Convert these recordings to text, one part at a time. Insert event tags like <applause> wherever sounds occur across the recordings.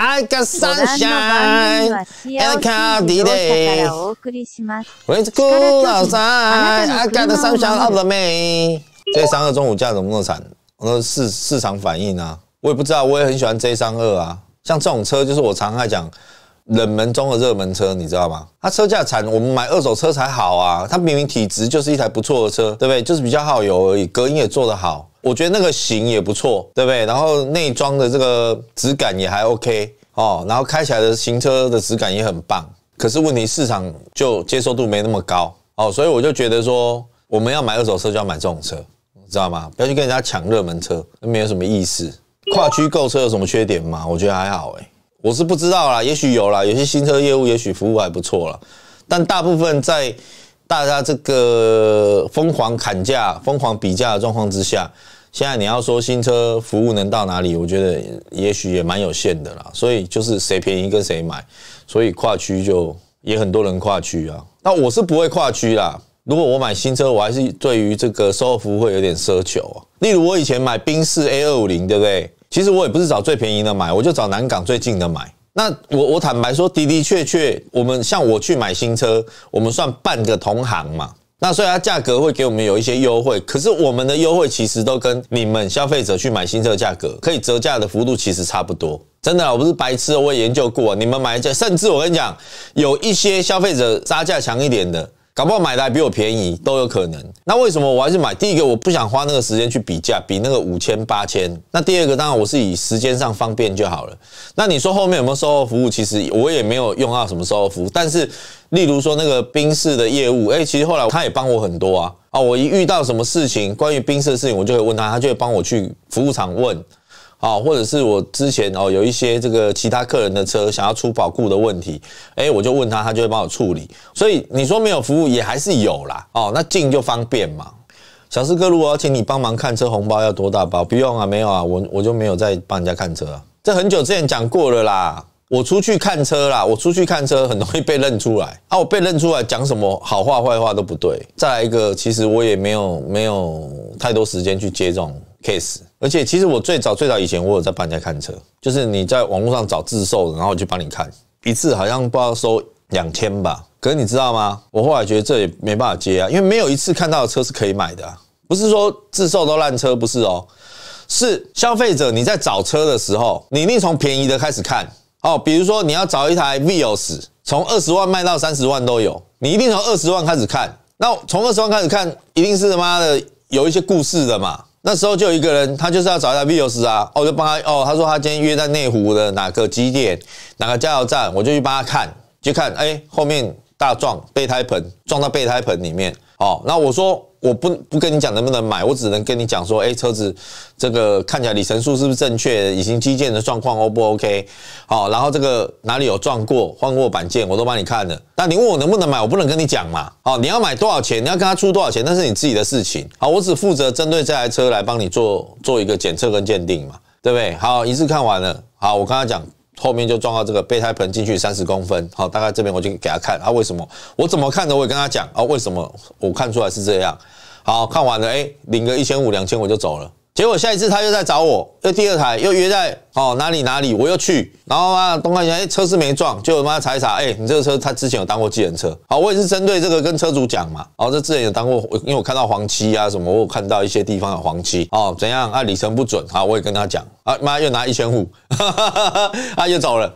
I got sunshine and cloudy days. With cool outside, I got sunshine of the m a y 这三二中午价怎么那么惨？呃市市场反应呢？我也不知道，我也很喜欢 J 三二啊。像这种车，就是我常爱讲。冷门中的热门车，你知道吗？它车价惨，我们买二手车才好啊。它明明体值就是一台不错的车，对不对？就是比较耗油而已，隔音也做得好。我觉得那个型也不错，对不对？然后内装的这个质感也还 OK 哦。然后开起来的行车的质感也很棒。可是问题市场就接受度没那么高哦，所以我就觉得说，我们要买二手车就要买这种车，你知道吗？不要去跟人家抢热门车，没有什么意思。跨区购车有什么缺点吗？我觉得还好哎。我是不知道啦，也许有啦，有些新车业务也许服务还不错啦，但大部分在大家这个疯狂砍价、疯狂比价的状况之下，现在你要说新车服务能到哪里，我觉得也许也蛮有限的啦。所以就是谁便宜跟谁买，所以跨区就也很多人跨区啊。那我是不会跨区啦，如果我买新车，我还是对于这个售后服务会有点奢求啊。例如我以前买宾士 A 二五零，对不对？其实我也不是找最便宜的买，我就找南港最近的买。那我我坦白说，的的确确，我们像我去买新车，我们算半个同行嘛。那虽然它价格会给我们有一些优惠，可是我们的优惠其实都跟你们消费者去买新车价格可以折价的幅度其实差不多。真的，我不是白痴，我也研究过，你们买价，甚至我跟你讲，有一些消费者杀价强一点的。搞不好买的还比我便宜，都有可能。那为什么我还是买？第一个，我不想花那个时间去比价，比那个五千八千。那第二个，当然我是以时间上方便就好了。那你说后面有没有售后服务？其实我也没有用到什么售后服务。但是，例如说那个冰室的业务，哎，其实后来他也帮我很多啊。啊，我一遇到什么事情，关于冰室的事情，我就会问他，他就会帮我去服务场问。啊，或者是我之前哦，有一些这个其他客人的车想要出保固的问题，哎，我就问他，他就会帮我处理。所以你说没有服务也还是有啦，哦，那近就方便嘛。小四哥，如果要请你帮忙看车，红包要多大包？不用啊，没有啊，我我就没有在帮人家看车啊。这很久之前讲过了啦，我出去看车啦，我出去看车很容易被认出来啊，我被认出来讲什么好话坏话都不对。再来一个，其实我也没有没有太多时间去接这种 case。而且其实我最早最早以前，我有在帮人家看车，就是你在网络上找自售的，然后我去帮你看一次，好像不知道收两天吧。可是你知道吗？我后来觉得这也没办法接啊，因为没有一次看到的车是可以买的，不是说自售都烂车，不是哦，是消费者你在找车的时候，你一定从便宜的开始看哦。比如说你要找一台 Vios，从二十万卖到三十万都有，你一定从二十万开始看。那从二十万开始看，一定是他妈的有一些故事的嘛。那时候就有一个人，他就是要找一台 Vios 啊，我就帮他，哦，他说他今天约在内湖的哪个机店、哪个加油站，我就去帮他看，就看，哎，后面大撞备胎盆，撞到备胎盆里面，哦，那我说。我不不跟你讲能不能买，我只能跟你讲说，哎，车子这个看起来里程数是不是正确，已经机件的状况 O 不 OK？好，然后这个哪里有撞过，换过板件，我都帮你看了。那你问我能不能买，我不能跟你讲嘛。好，你要买多少钱，你要跟他出多少钱，那是你自己的事情。好，我只负责针对这台车来帮你做做一个检测跟鉴定嘛，对不对？好，一次看完了。好，我跟他讲。后面就撞到这个备胎盆进去三十公分，好，大概这边我就给他看啊，为什么？我怎么看的？我也跟他讲啊，为什么？我看出来是这样，好看完了，哎，领个一千五两千我就走了。结果下一次他又在找我，又第二台又约在哦哪里哪里，我又去，然后啊东看人下，哎车是没撞，就他妈查一查，哎你这个车他之前有当过寄人车，好我也是针对这个跟车主讲嘛，哦这之前有当过，因为我看到黄漆啊什么，我看到一些地方有黄漆，哦怎样啊里程不准，好我也跟他讲，啊妈又拿一千五，啊 <laughs> 又走了，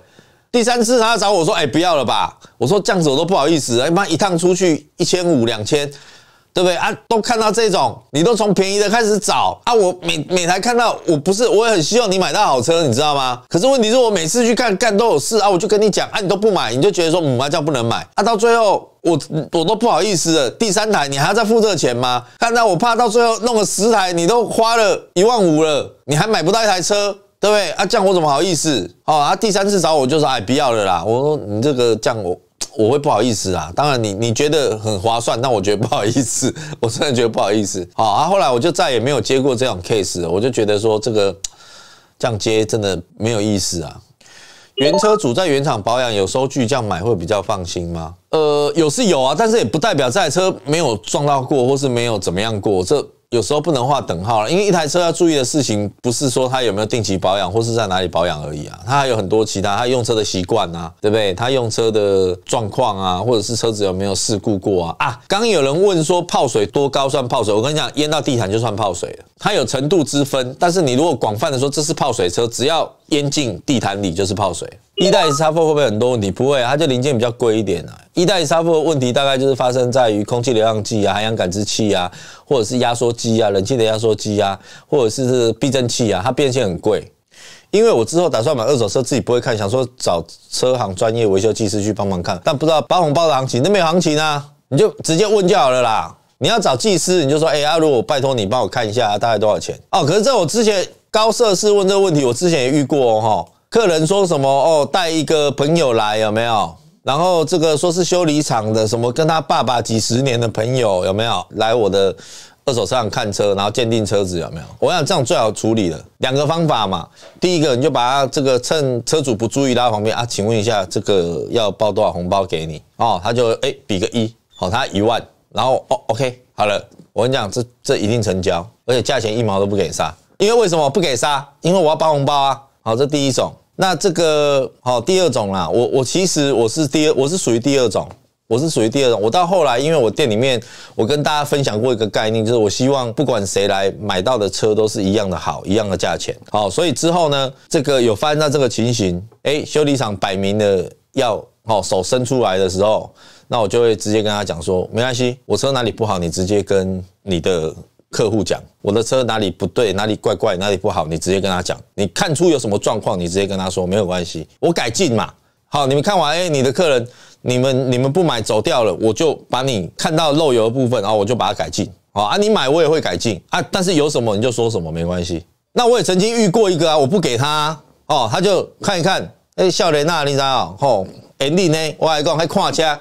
第三次他找我说，哎不要了吧，我说这样子我都不好意思，哎妈一趟出去一千五两千。对不对啊？都看到这种，你都从便宜的开始找啊！我每每台看到，我不是我也很希望你买到好车，你知道吗？可是问题是我每次去看，干都有事啊！我就跟你讲啊，你都不买，你就觉得说母麻将不能买啊！到最后我我都不好意思了。第三台你还要再付这钱吗？看到我怕到最后弄了十台，你都花了一万五了，你还买不到一台车，对不对啊？这样我怎么好意思？哦，他第三次找我就说，哎，不要了啦！我说你这个这样我。我会不好意思啊，当然你你觉得很划算，那我觉得不好意思，<laughs> 我真的觉得不好意思。好啊，后来我就再也没有接过这种 case 了，我就觉得说这个这样接真的没有意思啊。原车主在原厂保养有收据，这样买会比较放心吗？呃，有是有啊，但是也不代表这台车没有撞到过，或是没有怎么样过这。有时候不能画等号了，因为一台车要注意的事情，不是说它有没有定期保养或是在哪里保养而已啊，它还有很多其他，它用车的习惯啊，对不对？它用车的状况啊，或者是车子有没有事故过啊？啊，刚刚有人问说泡水多高算泡水？我跟你讲，淹到地毯就算泡水了，它有程度之分，但是你如果广泛的说这是泡水车，只要淹进地毯里就是泡水。一代沙弗会不会很多问题？不会，它就零件比较贵一点啊。一代沙弗的问题大概就是发生在于空气流量计啊、海洋感知器啊，或者是压缩机啊、冷气的压缩机啊，或者是避震器啊，它变现很贵。因为我之后打算买二手车，自己不会看，想说找车行专业维修技师去帮忙看，但不知道包红包的行情，那没有行情呢，你就直接问就好了啦。你要找技师，你就说，哎啊，如果拜托你帮我看一下，大概多少钱？哦，可是在我之前高设是问这个问题，我之前也遇过哦，客人说什么？哦，带一个朋友来有没有？然后这个说是修理厂的什么，跟他爸爸几十年的朋友有没有？来我的二手车上看车，然后鉴定车子有没有？我想这样最好处理了。两个方法嘛，第一个你就把他这个趁车主不注意拉旁边啊，请问一下这个要包多少红包给你？哦，他就哎比个一，好他一万，然后哦 OK 好了，我跟你讲这这一定成交，而且价钱一毛都不给杀，因为为什么不给杀？因为我要包红包啊。好，这第一种。那这个好，第二种啦，我我其实我是第二，我是属于第二种，我是属于第二种。我到后来，因为我店里面，我跟大家分享过一个概念，就是我希望不管谁来买到的车都是一样的好，一样的价钱。好，所以之后呢，这个有发生到这个情形，哎，修理厂摆明的要，好手伸出来的时候，那我就会直接跟他讲说，没关系，我车哪里不好，你直接跟你的。客户讲我的车哪里不对，哪里怪怪，哪里不好，你直接跟他讲。你看出有什么状况，你直接跟他说，没有关系，我改进嘛。好，你们看完，哎，你的客人，你们你们不买走掉了，我就把你看到漏油的部分，然后我就把它改进。好啊，你买我也会改进啊。但是有什么你就说什么，没关系。那我也曾经遇过一个啊，我不给他哦，他就看一看，哎，笑雷娜，你知道吼，Andy 呢？我来讲还看车。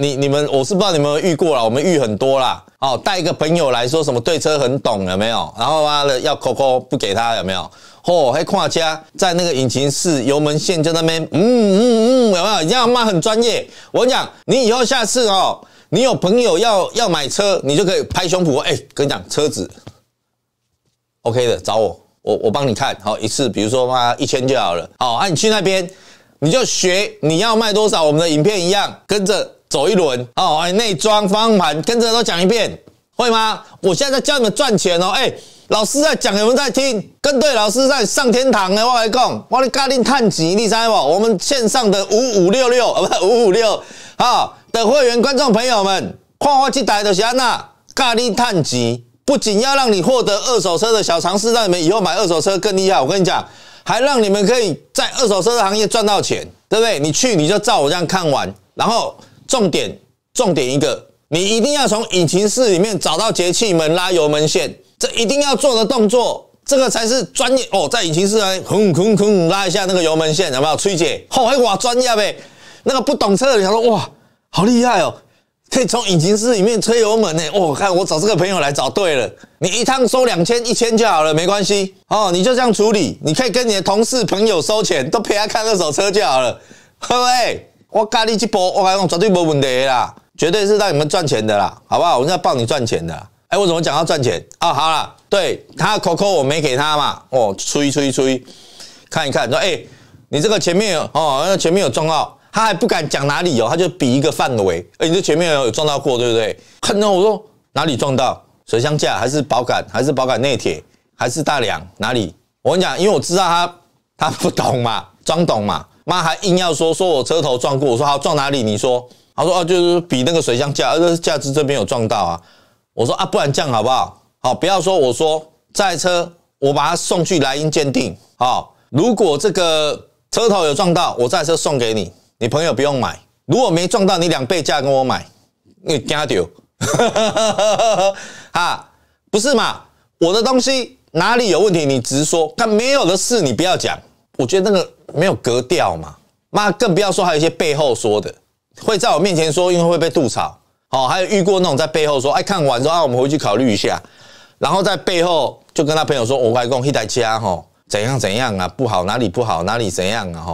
你你们我是不知道你们遇过了，我们遇很多啦。哦，带一个朋友来说什么对车很懂有没有？然后妈的要扣扣不给他有没有？哦，还跨家在那个引擎室油门线就那边，嗯嗯嗯有没有？这要骂很专业。我跟你讲，你以后下次哦，你有朋友要要买车，你就可以拍胸脯，哎，跟你讲车子 OK 的，找我，我我帮你看好一次，比如说妈一千就好了。哦，啊，你去那边你就学你要卖多少，我们的影片一样跟着。走一轮哦，哎，内装方向盘跟着都讲一遍，会吗？我现在在教你们赚钱哦，哎，老师在讲，有人在听，跟对老师在上天堂哎，我来讲，我的咖喱探级，你猜我？我们线上的五五六六呃，不五五六啊的会员观众朋友们，跨花去逮的谢安娜咖喱探级，不仅要让你获得二手车的小常识，让你们以后买二手车更厉害，我跟你讲，还让你们可以在二手车的行业赚到钱，对不对？你去你就照我这样看完，然后。重点重点一个，你一定要从引擎室里面找到节气门拉油门线，这一定要做的动作，这个才是专业哦，在引擎室来轰轰轰拉一下那个油门线，有没有？崔姐，好，哇，专业呗。那个不懂车的人想说，哇，好厉害哦，可以从引擎室里面吹油门呢。哦，看我找这个朋友来找对了，你一趟收两千，一千就好了，没关系。哦，你就这样处理，你可以跟你的同事朋友收钱，都陪他看二手车就好了，各位。我咖你去波，我讲绝对没问题啦，绝对是让你们赚钱的啦，好不好？我是要帮你赚钱的。哎，我怎么讲要赚钱啊？好了，对他扣扣我没给他嘛，哦，吹吹吹，看一看，说哎，你这个前面有哦，前面有撞到，他还不敢讲哪里哦，他就比一个范围。哎，你这前面有有撞到过，对不对？看到我说哪里撞到？水箱架还是保杆，还是保杆内铁，还是大梁？哪里？我跟你讲，因为我知道他他不懂嘛，装懂嘛。妈还硬要说说我车头撞过，我说好撞哪里？你说，他说哦就是比那个水箱架，呃架支这边有撞到啊。我说啊不然这样好不好？好不要说我说台车，我把它送去莱茵鉴定。好，如果这个车头有撞到，我台车送给你，你朋友不用买。如果没撞到，你两倍价跟我买。你惊 <laughs> 哈、啊不是嘛？我的东西哪里有问题你直说，但没有的事你不要讲。我觉得那个没有格调嘛，妈更不要说还有一些背后说的，会在我面前说，因为会被吐槽。哦，还有遇过那种在背后说，哎，看完说啊，我们回去考虑一下，然后在背后就跟他朋友说，我外公一台车吼，怎样怎样啊，不好哪里不好哪里怎样啊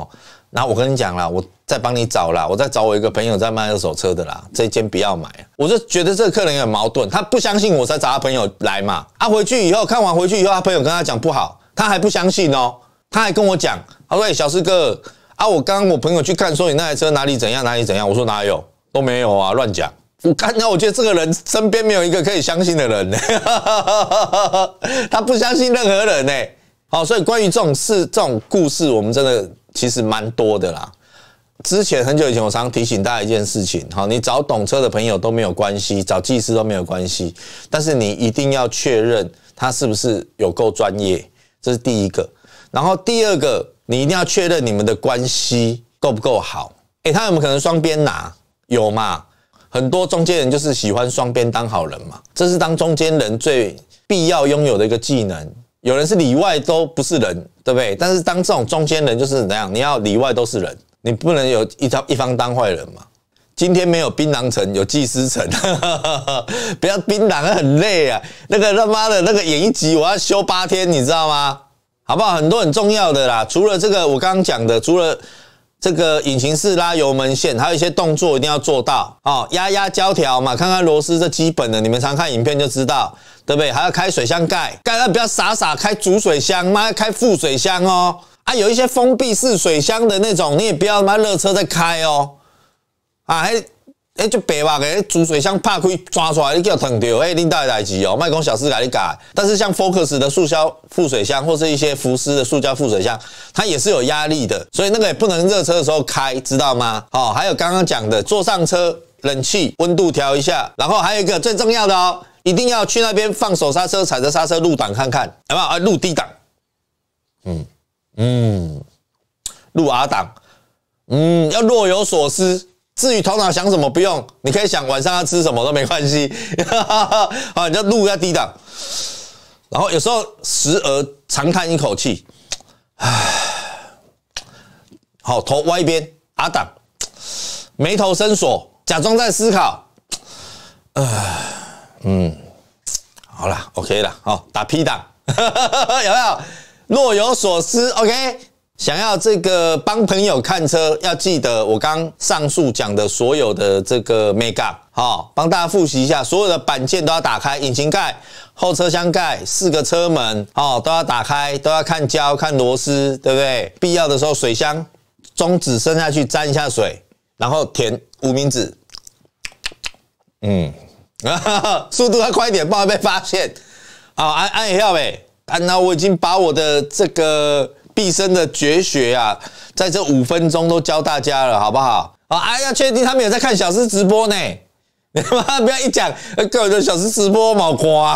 然那我跟你讲啦，我再帮你找啦，我再找我一个朋友在卖二手车的啦，这间不要买。我就觉得这个客人有矛盾，他不相信我才找他朋友来嘛，他回去以后看完回去以后，他朋友跟他讲不好，他还不相信哦。他还跟我讲，他说：“哎，小四哥啊，我刚刚我朋友去看，说你那台车哪里怎样，哪里怎样。”我说：“哪有都没有啊，乱讲。”我看到，我觉得这个人身边没有一个可以相信的人，<laughs> 他不相信任何人呢。好，所以关于这种事、这种故事，我们真的其实蛮多的啦。之前很久以前，我常提醒大家一件事情：好，你找懂车的朋友都没有关系，找技师都没有关系，但是你一定要确认他是不是有够专业，这是第一个。然后第二个，你一定要确认你们的关系够不够好。哎，他有没有可能双边拿？有嘛？很多中间人就是喜欢双边当好人嘛。这是当中间人最必要拥有的一个技能。有人是里外都不是人，对不对？但是当这种中间人就是怎样？你要里外都是人，你不能有一方一方当坏人嘛。今天没有槟榔城，有技师城。<laughs> 不要槟榔很累啊。那个他妈的那个演一集我要休八天，你知道吗？好不好？很多很重要的啦，除了这个我刚刚讲的，除了这个引擎室拉油门线，还有一些动作一定要做到哦。压压胶条嘛，看看螺丝，这基本的，你们常看影片就知道，对不对？还要开水箱盖，盖不要傻傻开主水箱，妈开副水箱哦。啊，有一些封闭式水箱的那种，你也不要妈热车再开哦。啊，还。哎，就白话的，煮水箱怕可以抓出来，你叫我腾掉。哎，领到的台机哦，卖克小事来你改。但是像 Focus 的塑胶副水箱或是一些福斯的塑胶副水箱，它也是有压力的，所以那个也不能热车的时候开，知道吗？好，还有刚刚讲的，坐上车，冷气温度调一下，然后还有一个最重要的哦，一定要去那边放手刹车，踩着刹车入档看看，好不好？啊，入低档，嗯嗯，入 R 档，嗯，要若有所思。至于头脑想什么不用，你可以想晚上要吃什么都没关系。<laughs> 好，你就一下低档，然后有时候时而长叹一口气，唉，好头歪边，阿档，眉头深锁，假装在思考，唉，嗯，好了，OK 了，好打 P 档，<laughs> 没有若有所思，OK。想要这个帮朋友看车，要记得我刚上述讲的所有的这个 make up，好，帮大家复习一下，所有的板件都要打开，引擎盖、后车厢盖、四个车门，哦都要打开，都要看胶、看螺丝，对不对？必要的时候水箱，中指伸下去沾一下水，然后舔无名指。嗯，<laughs> 速度要快一点，不然被发现。好，按按也要呗。那我已经把我的这个。毕生的绝学啊，在这五分钟都教大家了，好不好？啊，要确定他们有在看小师直播呢。<laughs> 你他妈不要一讲，告的小师直播毛瓜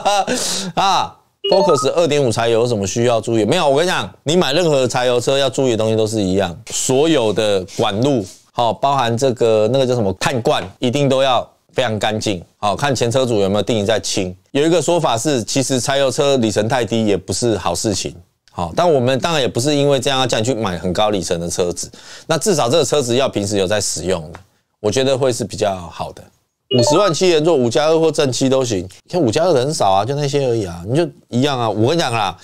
<laughs> 啊。Focus 二点五柴油有什么需要注意？没有，我跟你讲，你买任何柴油车要注意的东西都是一样，所有的管路，好，包含这个那个叫什么碳罐，一定都要非常干净。好看前车主有没有定义在清？有一个说法是，其实柴油车里程太低也不是好事情。好，但我们当然也不是因为这样叫你去买很高里程的车子，那至少这个车子要平时有在使用的，我觉得会是比较好的。五十万七连做五加二或正七都行，你看五加二很少啊，就那些而已啊，你就一样啊。我跟你讲啦，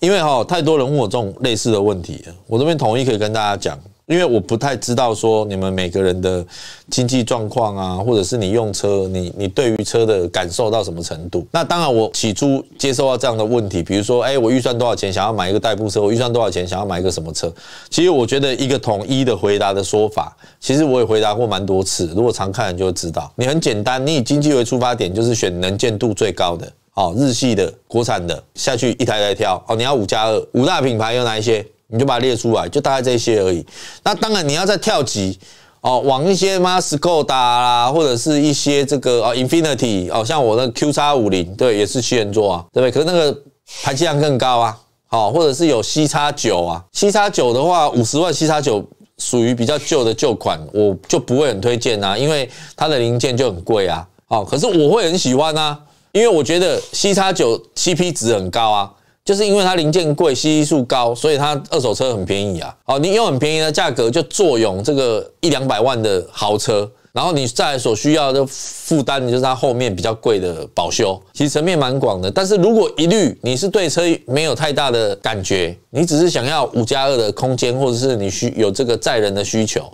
因为哈，太多人问我这种类似的问题，我这边统一可以跟大家讲。因为我不太知道说你们每个人的经济状况啊，或者是你用车，你你对于车的感受到什么程度？那当然，我起初接受到这样的问题，比如说，哎，我预算多少钱想要买一个代步车？我预算多少钱想要买一个什么车？其实我觉得一个统一的回答的说法，其实我也回答过蛮多次。如果常看人就会知道，你很简单，你以经济为出发点，就是选能见度最高的，哦，日系的、国产的，下去一台台挑。哦，你要五加二，五大品牌有哪一些？你就把它列出来，就大概这些而已。那当然你要再跳级哦，往一些马斯柯达啦，或者是一些这个哦，infinity 哦，像我的 Q 叉五零，对，也是七人座啊，对不对？可是那个排气量更高啊，好，或者是有 C 叉九啊，C 叉九的话五十万，C 叉九属于比较旧的旧款，我就不会很推荐啊，因为它的零件就很贵啊，哦，可是我会很喜欢啊，因为我觉得 C 叉九 CP 值很高啊。就是因为它零件贵，稀数高，所以它二手车很便宜啊。哦，你用很便宜的价格就坐拥这个一两百万的豪车，然后你在所需要的负担就是它后面比较贵的保修，其实层面蛮广的。但是如果一律你是对车没有太大的感觉，你只是想要五加二的空间，或者是你需有这个载人的需求，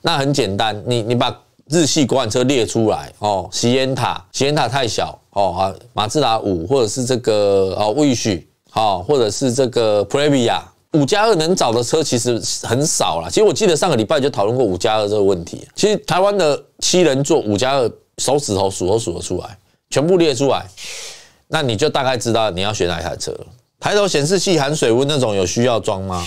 那很简单，你你把日系国产车列出来哦，西恩塔，西恩塔太小哦啊，马自达五或者是这个哦，威许好，或者是这个 p r e v i a 五加二能找的车其实很少了。其实我记得上个礼拜就讨论过五加二这个问题。其实台湾的七人座五加二，手指头数都数得出来，全部列出来，那你就大概知道你要选哪一台车。抬头显示器、含水温那种有需要装吗？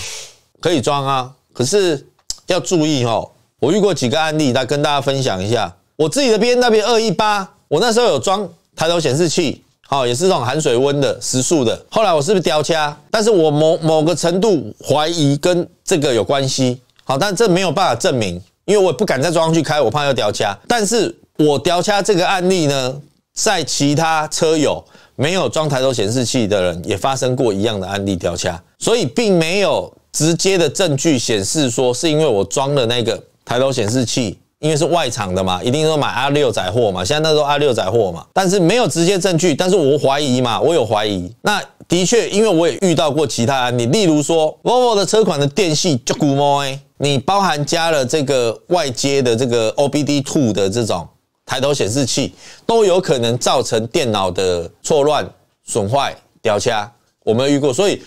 可以装啊，可是要注意哦。我遇过几个案例，来跟大家分享一下。我自己的边那边二一八，我那时候有装抬头显示器。好，也是这种含水温的时速的。后来我是不是掉掐？但是我某某个程度怀疑跟这个有关系。好，但这没有办法证明，因为我不敢再装上去开，我怕要掉掐。但是我掉掐这个案例呢，在其他车友没有装抬头显示器的人也发生过一样的案例掉掐，所以并没有直接的证据显示说是因为我装了那个抬头显示器。因为是外厂的嘛，一定说买 R 六载货嘛，现在那时候六载货嘛，但是没有直接证据，但是我怀疑嘛，我有怀疑。那的确，因为我也遇到过其他案例，例如说 Volvo 的车款的电系，就古摩，你包含加了这个外接的这个 o b d two 的这种抬头显示器，都有可能造成电脑的错乱、损坏、掉卡，我们遇过，所以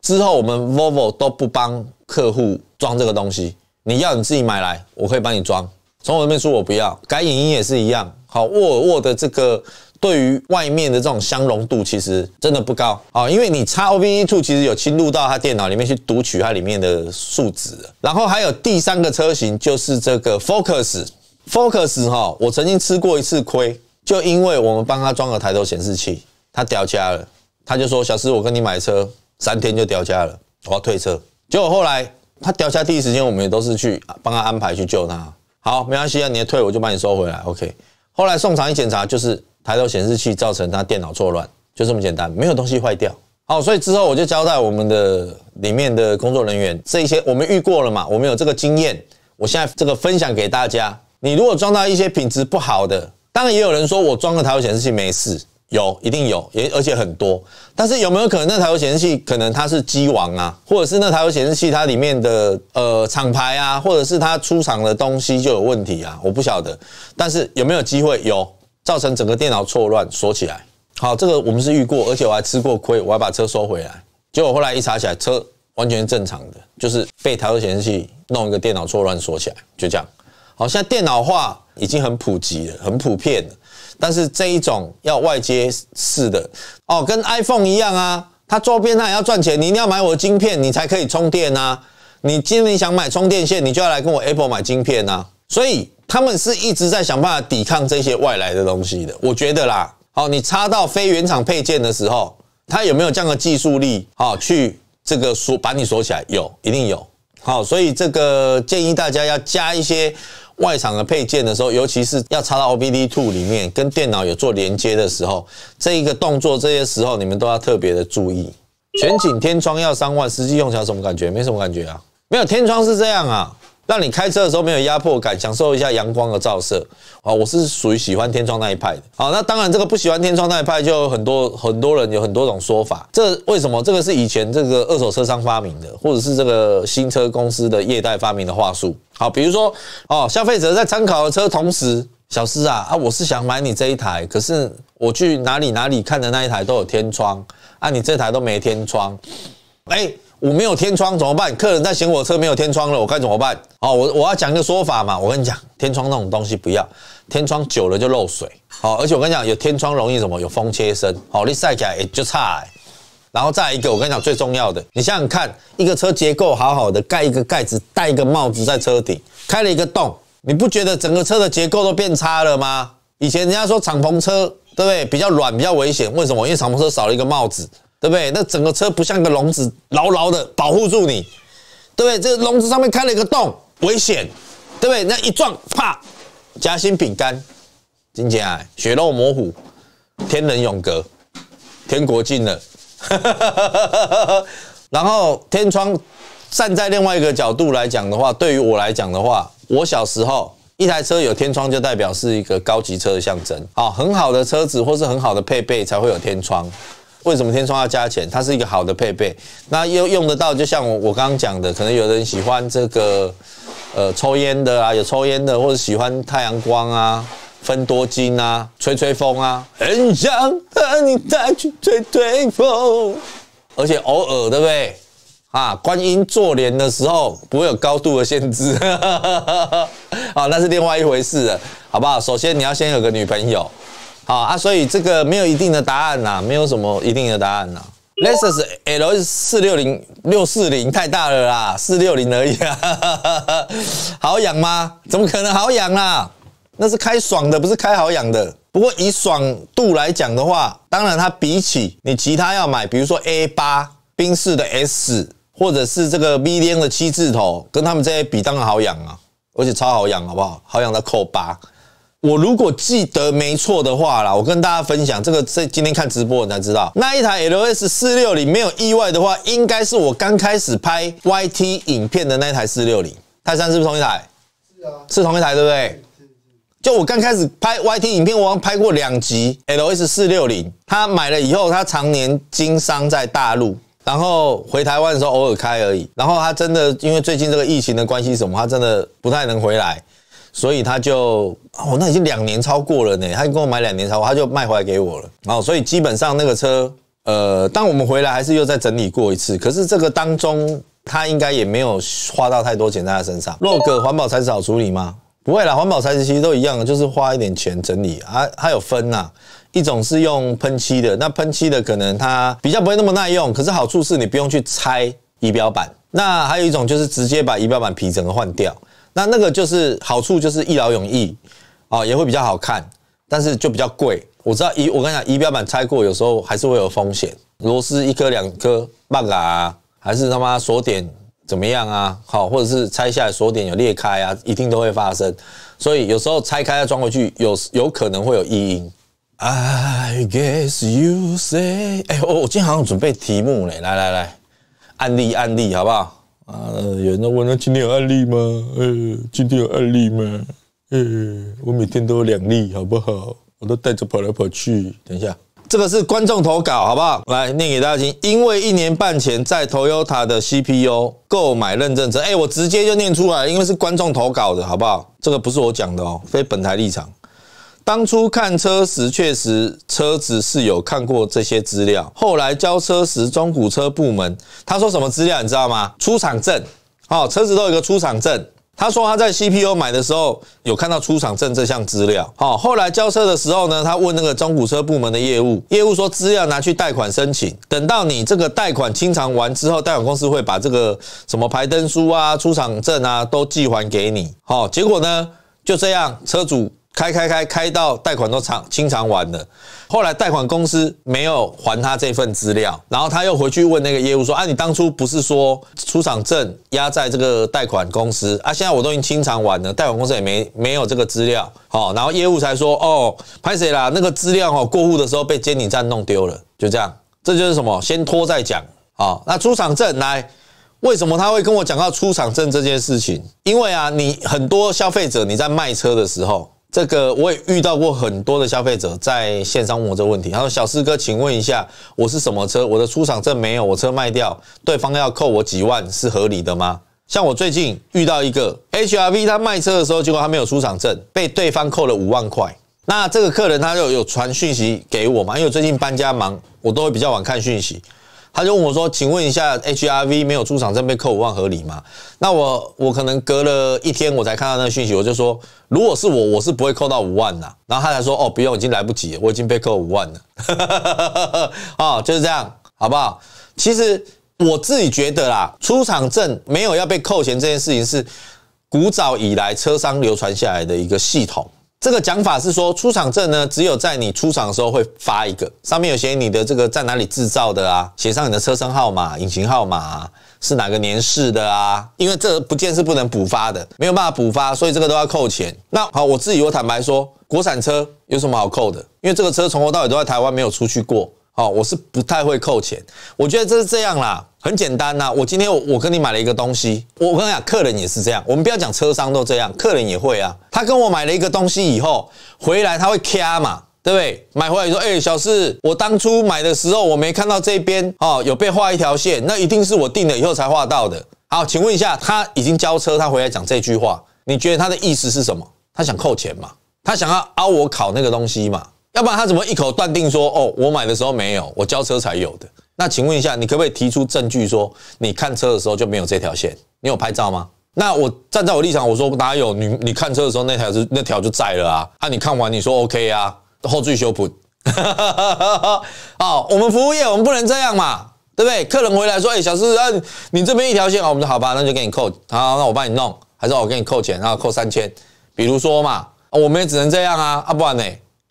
之后我们 Volvo 都不帮客户装这个东西，你要你自己买来，我可以帮你装。从我这边说，我不要改影音也是一样。好，沃尔沃的这个对于外面的这种相容度其实真的不高啊，因为你插 o b Two 其实有侵入到它电脑里面去读取它里面的数值。然后还有第三个车型就是这个 Focus，Focus 哈，我曾经吃过一次亏，就因为我们帮他装了抬头显示器，他掉价了，他就说小司，我跟你买车三天就掉价了，我要退车。结果后来他掉价第一时间，我们也都是去帮他安排去救他。好，没关系啊，你退我就帮你收回来，OK。后来宋长一检查，就是抬头显示器造成他电脑错乱，就这么简单，没有东西坏掉。好，所以之后我就交代我们的里面的工作人员，这一些我们遇过了嘛，我们有这个经验，我现在这个分享给大家。你如果装到一些品质不好的，当然也有人说我装个抬头显示器没事。有，一定有，也而且很多。但是有没有可能那台有显示器，可能它是机王啊，或者是那台有显示器它里面的呃厂牌啊，或者是它出厂的东西就有问题啊？我不晓得。但是有没有机会有造成整个电脑错乱锁起来？好，这个我们是遇过，而且我还吃过亏，我还把车收回来。结果后来一查起来，车完全正常的，就是被台有显示器弄一个电脑错乱锁起来，就这样。好，现在电脑化已经很普及了，很普遍了。但是这一种要外接式的哦，跟 iPhone 一样啊，它周边它也要赚钱，你一定要买我的晶片，你才可以充电啊。你今天想买充电线，你就要来跟我 Apple 买晶片啊。所以他们是一直在想办法抵抗这些外来的东西的。我觉得啦，好，你插到非原厂配件的时候，它有没有这样的技术力，好，去这个锁把你锁起来，有，一定有。好，所以这个建议大家要加一些。外厂的配件的时候，尤其是要插到 o b d Two 里面跟电脑有做连接的时候，这一个动作这些时候，你们都要特别的注意。全景天窗要三万，实际用起来什么感觉？没什么感觉啊，没有天窗是这样啊。让你开车的时候没有压迫感，享受一下阳光的照射啊！我是属于喜欢天窗那一派的。好，那当然，这个不喜欢天窗那一派，就有很多很多人有很多种说法。这为什么？这个是以前这个二手车商发明的，或者是这个新车公司的业代发明的话术。好，比如说哦，消费者在参考车同时，小司啊啊，我是想买你这一台，可是我去哪里哪里看的那一台都有天窗，啊，你这台都没天窗，哎。我没有天窗怎么办？客人在嫌我车没有天窗了，我该怎么办？哦，我我要讲一个说法嘛。我跟你讲，天窗那种东西不要，天窗久了就漏水。好，而且我跟你讲，有天窗容易什么？有风切身。好，你晒起来也就差。然后再一个，我跟你讲最重要的，你想想看，一个车结构好好的，盖一个盖子，戴一个帽子在车顶开了一个洞，你不觉得整个车的结构都变差了吗？以前人家说敞篷车，对不对？比较软，比较危险。为什么？因为敞篷车少了一个帽子。对不对？那整个车不像一个笼子，牢牢的保护住你，对不对？这个笼子上面开了一个洞，危险，对不对？那一撞，啪！夹心饼干，金姐啊，血肉模糊，天人永隔，天国近了，<laughs> 然后天窗，站在另外一个角度来讲的话，对于我来讲的话，我小时候一台车有天窗就代表是一个高级车的象征，啊，很好的车子或是很好的配备才会有天窗。为什么天窗要加钱？它是一个好的配备。那又用得到，就像我我刚刚讲的，可能有人喜欢这个呃抽烟的啊，有抽烟的，或者喜欢太阳光啊，分多金啊，吹吹风啊。很想和你再去吹吹风，而且偶尔对不对？啊，观音坐莲的时候不会有高度的限制，啊，<laughs> 那是另外一回事了，好不好？首先你要先有个女朋友。好啊，所以这个没有一定的答案呐，没有什么一定的答案呐。Les 是 L 四六零六四零太大了啦，四六零而已啊。<laughs> 好养吗？怎么可能好养啊？那是开爽的，不是开好养的。不过以爽度来讲的话，当然它比起你其他要买，比如说 A 八、宾士的 S，或者是这个 V d m 的七字头，跟他们这些比，当然好养啊，而且超好养，好不好？好养到扣八。我如果记得没错的话啦，我跟大家分享这个。在今天看直播，你才知道那一台 L S 四六零没有意外的话，应该是我刚开始拍 Y T 影片的那一台四六零。泰山是不是同一台？是啊，是同一台，对不对？就我刚开始拍 Y T 影片，我像拍过两集 L S 四六零。他买了以后，他常年经商在大陆，然后回台湾的时候偶尔开而已。然后他真的因为最近这个疫情的关系，什么他真的不太能回来。所以他就哦，那已经两年超过了呢。他跟我买两年超过，他就卖回来给我了。然后，所以基本上那个车，呃，当我们回来还是又再整理过一次。可是这个当中，他应该也没有花到太多钱在他身上。洛哥，环保材质好处理吗？不会啦，环保材质其实都一样，就是花一点钱整理啊。它有分呐，一种是用喷漆的，那喷漆的可能它比较不会那么耐用，可是好处是你不用去拆仪表板。那还有一种就是直接把仪表板皮整个换掉。那那个就是好处，就是一劳永逸，啊，也会比较好看，但是就比较贵。我知道仪，我跟你讲，仪表板拆过，有时候还是会有风险，螺丝一颗两颗，bug 啊，还是他妈锁点怎么样啊？好，或者是拆下来锁点有裂开啊，一定都会发生。所以有时候拆开再装回去，有有可能会有异音。I guess you say，哎呦，我今天好像准备题目嘞，来来来，案例案例好不好？啊！有人问那今天有案例吗？呃，今天有案例吗？呃，我每天都有两例，好不好？我都带着跑来跑去。等一下，这个是观众投稿，好不好？来念给大家听。因为一年半前在 Toyota 的 CPU 购买认证车，哎，我直接就念出来，因为是观众投稿的，好不好？这个不是我讲的哦，非本台立场。当初看车时，确实车子是有看过这些资料。后来交车时，中古车部门他说什么资料你知道吗？出厂证，好，车子都有一个出厂证。他说他在 C P U 买的时候有看到出厂证这项资料。好，后来交车的时候呢，他问那个中古车部门的业务，业务说资料拿去贷款申请，等到你这个贷款清偿完之后，贷款公司会把这个什么牌灯书啊、出厂证啊都寄还给你。好，结果呢就这样，车主。开开开开到贷款都偿清偿完了，后来贷款公司没有还他这份资料，然后他又回去问那个业务说：“啊，你当初不是说出厂证压在这个贷款公司啊？现在我都已经清偿完了，贷款公司也没没有这个资料。”好，然后业务才说：“哦，拍谁啦？那个资料哦，过户的时候被监理站弄丢了。”就这样，这就是什么？先拖再讲啊。那出厂证来，为什么他会跟我讲到出厂证这件事情？因为啊，你很多消费者你在卖车的时候。这个我也遇到过很多的消费者在线上问我这个问题，他说：“小四哥，请问一下，我是什么车？我的出厂证没有，我车卖掉，对方要扣我几万，是合理的吗？”像我最近遇到一个 H R V，他卖车的时候，结果他没有出厂证，被对方扣了五万块。那这个客人他就有传讯息给我嘛？因为最近搬家忙，我都会比较晚看讯息。他就问我说：“请问一下，HRV 没有出厂证被扣五万合理吗？”那我我可能隔了一天我才看到那个讯息，我就说：“如果是我，我是不会扣到五万的。”然后他才说：“哦，不用，已经来不及了，我已经被扣五万了。<laughs> ”哦，就是这样，好不好？其实我自己觉得啦，出厂证没有要被扣钱这件事情是古早以来车商流传下来的一个系统。这个讲法是说，出厂证呢，只有在你出厂的时候会发一个，上面有写你的这个在哪里制造的啊，写上你的车身号码、引擎号码是哪个年式的啊，因为这不见是不能补发的，没有办法补发，所以这个都要扣钱。那好，我自己我坦白说，国产车有什么好扣的？因为这个车从头到尾都在台湾没有出去过，好，我是不太会扣钱，我觉得这是这样啦。很简单呐，我今天我跟你买了一个东西，我跟你讲，客人也是这样，我们不要讲车商都这样，客人也会啊。他跟我买了一个东西以后回来，他会卡嘛，对不对？买回来说，哎，小四，我当初买的时候我没看到这边哦，有被画一条线，那一定是我定了以后才画到的。好，请问一下，他已经交车，他回来讲这句话，你觉得他的意思是什么？他想扣钱嘛？他想要凹我考那个东西嘛？要不然他怎么一口断定说，哦，我买的时候没有，我交车才有的？那请问一下，你可不可以提出证据说，你看车的时候就没有这条线？你有拍照吗？那我站在我立场，我说哪有你？你看车的时候那条是那条就在了啊。那你看完你说 OK 啊？后续修补。<laughs> 好，我们服务业我们不能这样嘛，对不对？客人回来说，哎，小四啊，你这边一条线我们说好吧，那就给你扣。好，那我帮你弄，还是我给你扣钱？后扣三千，比如说嘛，我们也只能这样啊，啊不然呢？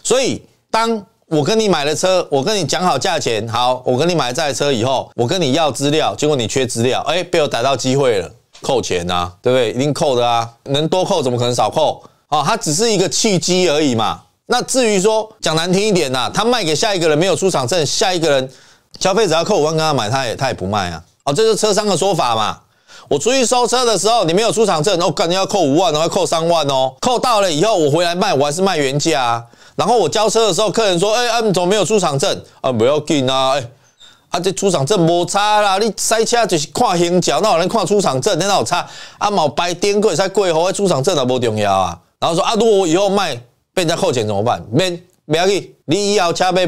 所以当。我跟你买了车，我跟你讲好价钱，好，我跟你买这车以后，我跟你要资料，结果你缺资料，哎，被我逮到机会了，扣钱啊，对不对？一定扣的啊，能多扣怎么可能少扣？啊，它只是一个契机而已嘛。那至于说讲难听一点呐，他卖给下一个人没有出厂证，下一个人消费者要扣五万跟他买，他也他也不卖啊。哦，这是车商的说法嘛。我出去收车的时候，你没有出厂证，我肯定要扣五万，然后扣三万哦。扣到了以后，我回来卖，我还是卖原价。啊。然后我交车的时候，客人说：“哎，M 怎么没有出厂证？”啊，不要紧啊，哎，啊这出厂证没差啦。你塞车就是看行脚，那有人看出厂证，你哪有差？啊冇摆电过，才过后，出厂证啊不重要啊。然后说：“啊，如果我以后卖，被人家扣钱怎么办？”免不要紧，你以后车要卖，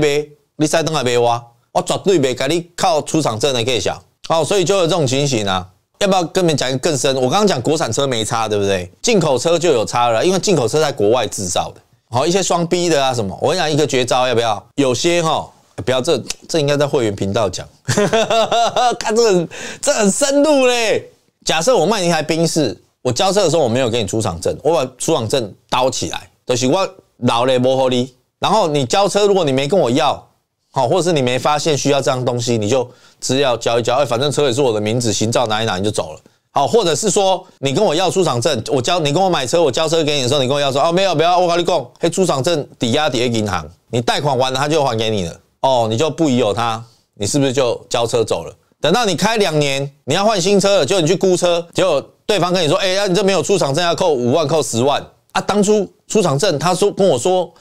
你塞东来卖我，我绝对袂介你靠出厂证的计价。好，所以就有这种情形啊。要不要跟你们讲一个更深？我刚刚讲国产车没差，对不对？进口车就有差了，因为进口车在国外制造的。好，一些双逼的啊什么？我跟讲一个绝招，要不要？有些哈，不要，这这应该在会员频道讲。<laughs> 看，这这很深入嘞。假设我卖你一台宾士，我交车的时候我没有给你出厂证，我把出厂证刀起来都是我老嘞，不合理。然后你交车，如果你没跟我要。好，或是你没发现需要这样东西，你就只要交一交，哎，反正车也是我的名字，行照拿一拿你就走了。好，或者是说你跟我要出厂证，我交你跟我买车，我交车给你的时候，你跟我要说哦，没有不要，我跟你过，嘿，出厂证抵押抵押银行，你贷款完了他就还给你了，哦，你就不疑有他，你是不是就交车走了？等到你开两年，你要换新车了，就你去估车，结果对方跟你说，哎，呀，你这没有出厂证要扣五万扣十万啊？当初出厂证他说跟我说，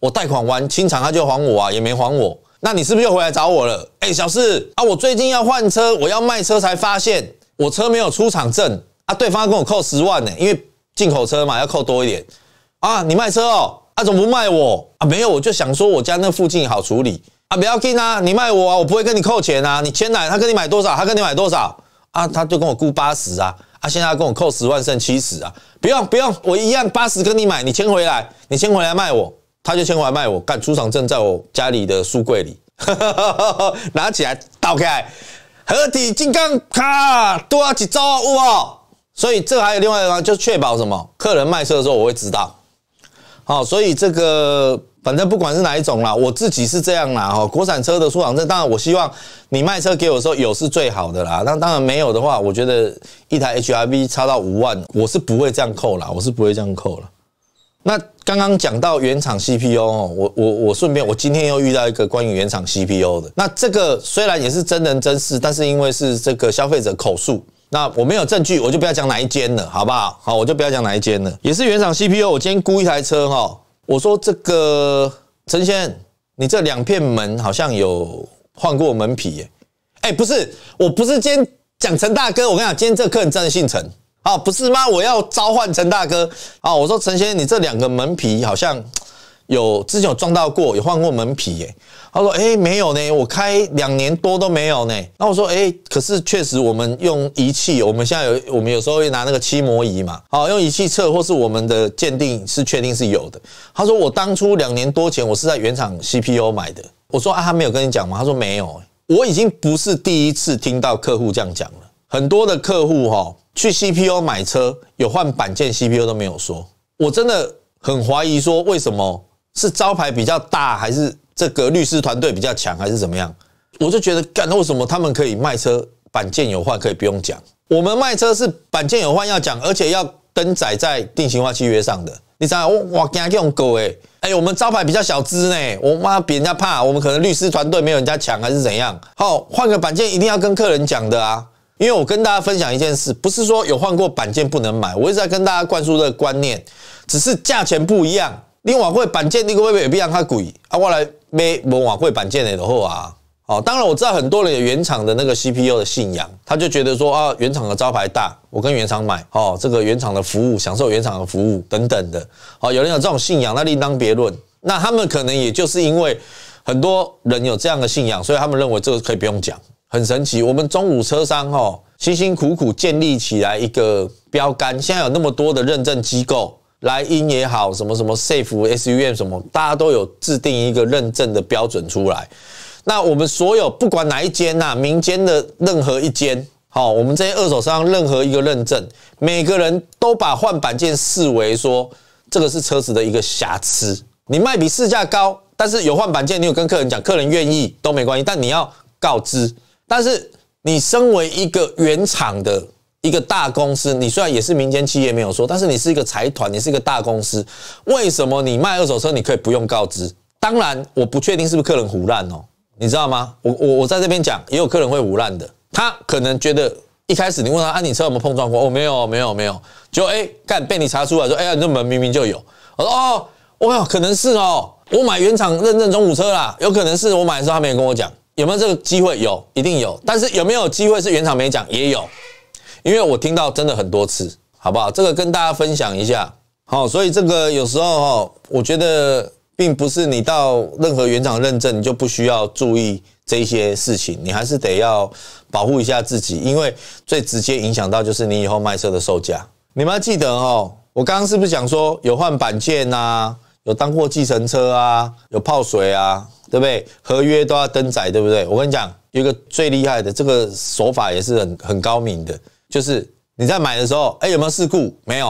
我贷款完清偿他就还我啊，也没还我。那你是不是又回来找我了？哎，小四啊，我最近要换车，我要卖车才发现我车没有出厂证啊，对方要跟我扣十万呢，因为进口车嘛要扣多一点啊。你卖车哦，啊，怎么不卖我？啊，没有，我就想说我家那附近好处理啊，不要紧啊，你卖我啊，我不会跟你扣钱啊，你签来，他跟你买多少，他跟你买多少啊，他就跟我估八十啊，他现在要跟我扣十万，剩七十啊，不用不用，我一样八十跟你买，你签回来，你签回来卖我。他就签来卖我，干出厂证在我家里的书柜里，<laughs> 拿起来倒开，合体金刚卡多少几招哇、所以这还有另外一个，就确保什么，客人卖车的时候我会知道。好，所以这个反正不管是哪一种啦，我自己是这样啦。哦，国产车的出厂证，当然我希望你卖车给我的时候有是最好的啦。那当然没有的话，我觉得一台 HRV 差到五万，我是不会这样扣啦，我是不会这样扣了。那刚刚讲到原厂 CPU，哦，我我我顺便我今天又遇到一个关于原厂 CPU 的。那这个虽然也是真人真事，但是因为是这个消费者口述，那我没有证据，我就不要讲哪一间了，好不好？好，我就不要讲哪一间了，也是原厂 CPU。我今天估一台车哈，我说这个陈先生，你这两片门好像有换过门皮，哎，不是，我不是今天讲陈大哥，我跟你讲，今天这客人真的姓陈。啊，不是吗？我要召唤陈大哥。啊，我说陈先生，你这两个门皮好像有之前有撞到过，有换过门皮耶。他说：哎，没有呢，我开两年多都没有呢。那我说：哎，可是确实我们用仪器，我们现在有，我们有时候会拿那个漆膜仪嘛。好，用仪器测，或是我们的鉴定是确定是有的。他说：我当初两年多前我是在原厂 CPU 买的。我说：啊，他没有跟你讲吗？他说：没有。我已经不是第一次听到客户这样讲了，很多的客户哈。去 C P U 买车有换板件，C P U 都没有说，我真的很怀疑说为什么是招牌比较大，还是这个律师团队比较强，还是怎么样？我就觉得干，为什么他们可以卖车板件有换可以不用讲，我们卖车是板件有换要讲，而且要登载在定型化契约上的。你想想，我我惊这种狗哎哎，我们招牌比较小资呢，我妈比人家怕，我们可能律师团队没有人家强还是怎样？好，换个板件一定要跟客人讲的啊。因为我跟大家分享一件事，不是说有换过板件不能买，我直在跟大家灌输这个观念，只是价钱不一样。龙晚会板件那个会不会让它贵啊？我来买我晚会板件的货啊？好，当然我知道很多人有原厂的那个 CPU 的信仰，他就觉得说啊，原厂的招牌大，我跟原厂买。哦，这个原厂的服务，享受原厂的服务等等的。好，有人有这种信仰，那另当别论。那他们可能也就是因为很多人有这样的信仰，所以他们认为这个可以不用讲。很神奇，我们中午车商哦，辛辛苦苦建立起来一个标杆。现在有那么多的认证机构，莱茵也好，什么什么 Safe、S U m 什么，大家都有制定一个认证的标准出来。那我们所有不管哪一间呐，民间的任何一间，好，我们这些二手车商任何一个认证，每个人都把换板件视为说这个是车子的一个瑕疵。你卖比市价高，但是有换板件，你有跟客人讲，客人愿意都没关系，但你要告知。但是你身为一个原厂的一个大公司，你虽然也是民间企业没有说，但是你是一个财团，你是一个大公司，为什么你卖二手车你可以不用告知？当然，我不确定是不是客人胡烂哦，你知道吗？我我我在这边讲，也有客人会胡烂的，他可能觉得一开始你问他，啊，你车有没有碰撞过？我没有，没有，没有，就哎，干被你查出来说，哎呀，你这门明明就有，我说哦，哇，可能是哦，我买原厂认证中古车啦，有可能是我买的时候他没有跟我讲。有没有这个机会？有，一定有。但是有没有机会是原厂没讲？也有，因为我听到真的很多次，好不好？这个跟大家分享一下。好，所以这个有时候哈，我觉得并不是你到任何原厂认证，你就不需要注意这些事情，你还是得要保护一下自己，因为最直接影响到就是你以后卖车的售价。你们要记得哦，我刚刚是不是讲说有换板件啊，有当过计程车啊，有泡水啊？对不对？合约都要登载，对不对？我跟你讲，有一个最厉害的，这个手法也是很很高明的，就是你在买的时候，哎，有没有事故？没有，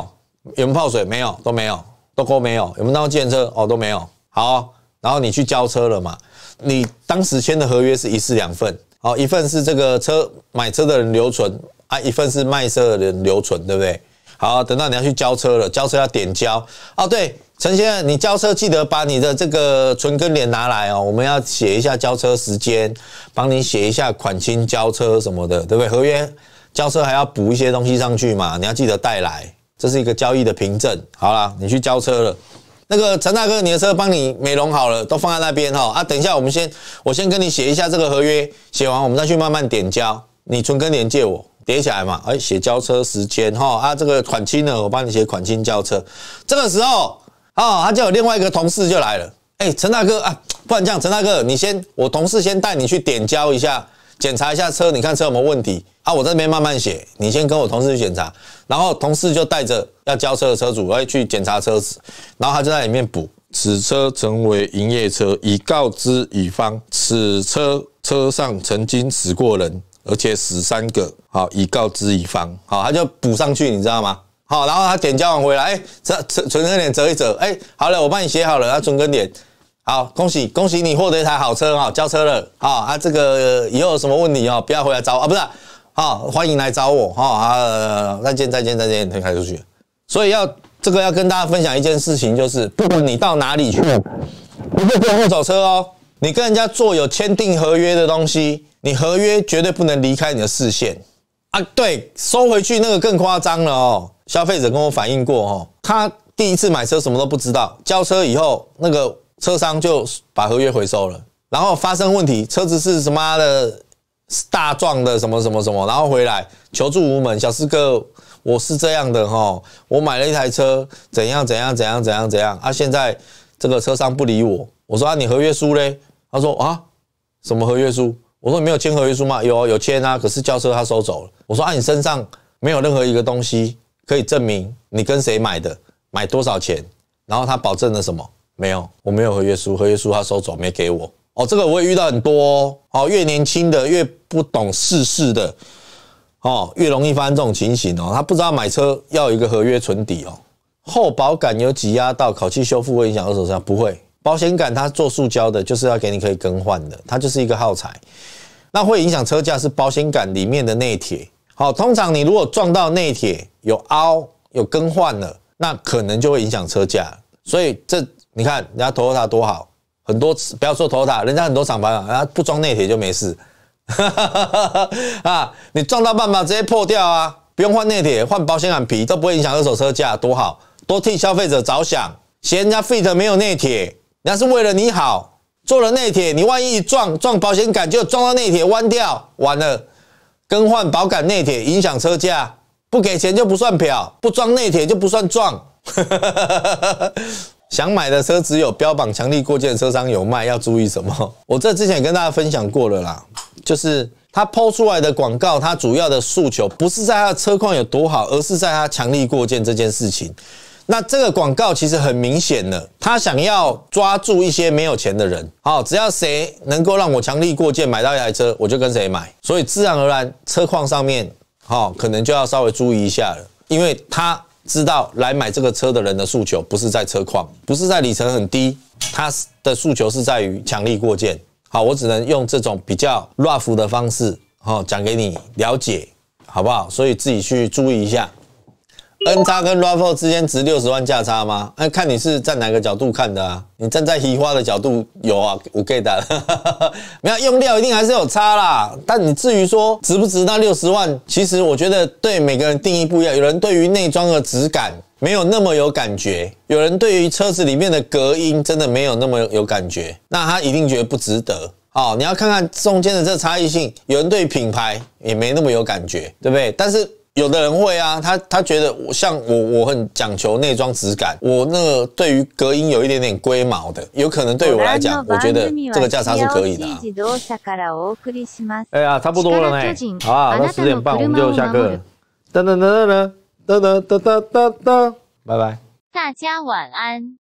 有没有泡水？没有，都没有，都勾没有，有没有当过电车？哦，都没有。好，然后你去交车了嘛？你当时签的合约是一式两份，好，一份是这个车买车的人留存啊，一份是卖车的人留存，对不对？好，等到你要去交车了，交车要点交啊，对。陈先生，你交车记得把你的这个存根联拿来哦，我们要写一下交车时间，帮你写一下款清交车什么的，对不对？合约交车还要补一些东西上去嘛，你要记得带来，这是一个交易的凭证。好了，你去交车了。那个陈大哥，你的车帮你美容好了，都放在那边哈。啊，等一下，我们先我先跟你写一下这个合约，写完我们再去慢慢点交。你存根联借我，叠起来嘛。哎，写交车时间哈。啊，这个款清呢，我帮你写款清交车。这个时候。哦，他就有另外一个同事就来了。哎，陈大哥啊，不然这样，陈大哥，你先，我同事先带你去点交一下，检查一下车，你看车有没有问题？啊，我这边慢慢写，你先跟我同事去检查。然后同事就带着要交车的车主要去检查车子，然后他就在里面补：此车成为营业车，已告知乙方。此车车上曾经死过人，而且死三个，好，已告知乙方。好，他就补上去，你知道吗？好，然后他点交完回来，哎，这存存根点折一折，哎，好了，我帮你写好了，要存根点，好，恭喜恭喜你获得一台好车哈，交车了好啊，这个以后有什么问题哦，不要回来找我啊，不是，好，欢迎来找我哈啊，再见再见再见，你开出去，所以要这个要跟大家分享一件事情，就是不管你到哪里去，不会坐二走车哦，你跟人家做有签订合约的东西，你合约绝对不能离开你的视线啊，对，收回去那个更夸张了哦。消费者跟我反映过，哦，他第一次买车什么都不知道，交车以后那个车商就把合约回收了，然后发生问题，车子是什么的大撞的什么什么什么，然后回来求助无门，小四哥，我是这样的，哈，我买了一台车，怎样怎样怎样怎样怎样，啊，现在这个车商不理我，我说啊，你合约书嘞？他说啊，什么合约书？我说没有签合约书吗？有，有签啊，可是交车他收走了，我说啊，你身上没有任何一个东西。可以证明你跟谁买的，买多少钱，然后他保证了什么？没有，我没有合约书，合约书他收走没给我。哦，这个我也遇到很多。哦，越年轻的越不懂世事的，哦，越容易发生这种情形哦。他不知道买车要有一个合约存底哦。后保杆有挤压到，烤漆修复会影响二手车？不会，保险杆它做塑胶的，就是要给你可以更换的，它就是一个耗材。那会影响车价是保险杆里面的内铁。好，通常你如果撞到内铁有凹有更换了，那可能就会影响车价。所以这你看人家头塔多好，很多次不要说头塔，人家很多厂牌啊，家不装内铁就没事。<laughs> 啊，你撞到半把直接破掉啊，不用换内铁，换保险杆皮都不会影响二手车价，多好，多替消费者着想。嫌人家 Fit 没有内铁，人家是为了你好，做了内铁，你万一撞撞保险杆就撞到内铁弯掉，完了。更换保杆内铁影响车价，不给钱就不算漂，不装内铁就不算撞。<laughs> 想买的车只有标榜强力过件的车商有卖，要注意什么？我这之前跟大家分享过了啦，就是他抛出来的广告，他主要的诉求不是在他的车况有多好，而是在他强力过件这件事情。那这个广告其实很明显了，他想要抓住一些没有钱的人，好，只要谁能够让我强力过件买到一台车，我就跟谁买。所以自然而然，车况上面，好，可能就要稍微注意一下了，因为他知道来买这个车的人的诉求不是在车况，不是在里程很低，他的诉求是在于强力过件。好，我只能用这种比较 rough 的方式，好，讲给你了解，好不好？所以自己去注意一下。N 叉跟 Rav4 之间值六十万价差吗？那看你是站哪个角度看的啊。你站在移花的角度有啊，我可以的。<laughs> 没有用料一定还是有差啦。但你至于说值不值那六十万，其实我觉得对每个人定义不一样。有人对于内装的质感没有那么有感觉，有人对于车子里面的隔音真的没有那么有感觉，那他一定觉得不值得。好，你要看看中间的这差异性。有人对品牌也没那么有感觉，对不对？但是。有的人会啊，他他觉得像我，我很讲求内装质感，我那个对于隔音有一点点龟毛的，有可能对我来讲，我觉得这个价差是可以的。哎呀，差不多了呢。好啊，十点半我们就下课。噔噔噔噔噔噔噔噔噔噔，拜拜。大家晚安。